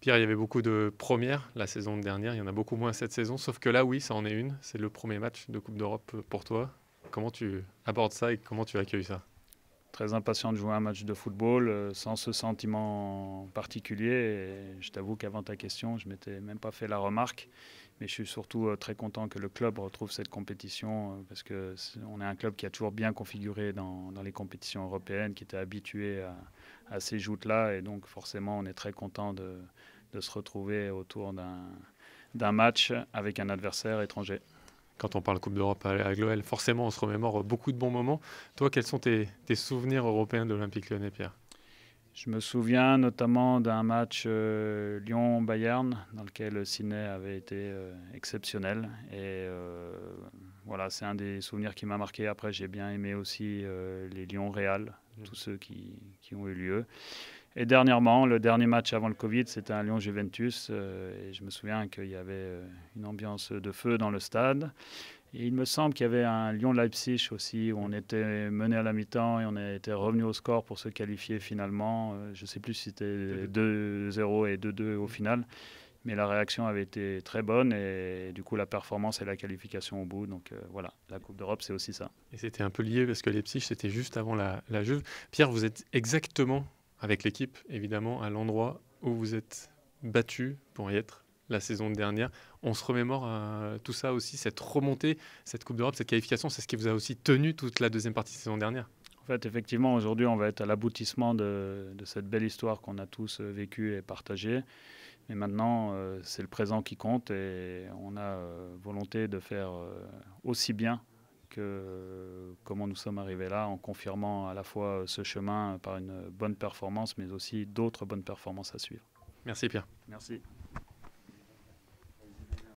Pierre, il y avait beaucoup de premières la saison dernière, il y en a beaucoup moins cette saison, sauf que là, oui, ça en est une. C'est le premier match de Coupe d'Europe pour toi. Comment tu abordes ça et comment tu accueilles ça très impatient de jouer un match de football euh, sans ce sentiment particulier. je t'avoue qu'avant ta question, je ne m'étais même pas fait la remarque. Mais je suis surtout euh, très content que le club retrouve cette compétition euh, parce qu'on est, est un club qui a toujours bien configuré dans, les compétitions européennes, qui était habitué à, ces joutes-là. Et donc forcément, on est très content de se retrouver autour d'un match avec un adversaire étranger quand on parle Coupe d'Europe avec l'OL. Forcément, on se remémore beaucoup de bons moments. Toi, quels sont tes, souvenirs européens de l'Olympique lyonnais, Pierre je me souviens notamment d'un match euh, Lyon-Bayern dans lequel Sydney avait été euh, exceptionnel. Et euh, voilà, c'est un des souvenirs qui m'a marqué. Après, j'ai bien aimé aussi les lyon réal Mm. tous ceux qui, qui, ont eu lieu. Et dernièrement, le dernier match avant le Covid, c'était un Lyon-Juventus. Euh, et je me souviens qu'il y avait euh, une ambiance de feu dans le stade. Et il me semble qu'il y avait un Lyon-Leipzig aussi, où on était mené à la mi-temps et on était revenu au score pour se qualifier finalement. Euh, je ne sais plus si c'était 2-0 et 2-2 au final mais la réaction avait été très bonne et du coup la performance et la qualification au bout. Donc euh, voilà, la Coupe d'Europe, c'est aussi ça. Et c'était un peu lié parce que Leipzig, c'était juste avant la, la Juve. Pierre, vous êtes exactement avec l'équipe, évidemment, à l'endroit où vous êtes battu pour y être la saison dernière. On se remémore euh, tout ça aussi, cette remontée, cette Coupe d'Europe, cette qualification, c'est ce qui vous a aussi tenu toute la deuxième partie de la saison dernière. En fait, effectivement, aujourd'hui, on va être à l'aboutissement de, de cette belle histoire qu'on a tous euh, vécue et partagée. Mais maintenant, euh, c'est le présent qui compte et on a euh, volonté de faire euh, aussi bien que comment nous sommes arrivés là en confirmant à la fois ce chemin par une bonne performance, mais aussi d'autres bonnes performances à suivre. Merci Pierre. Merci.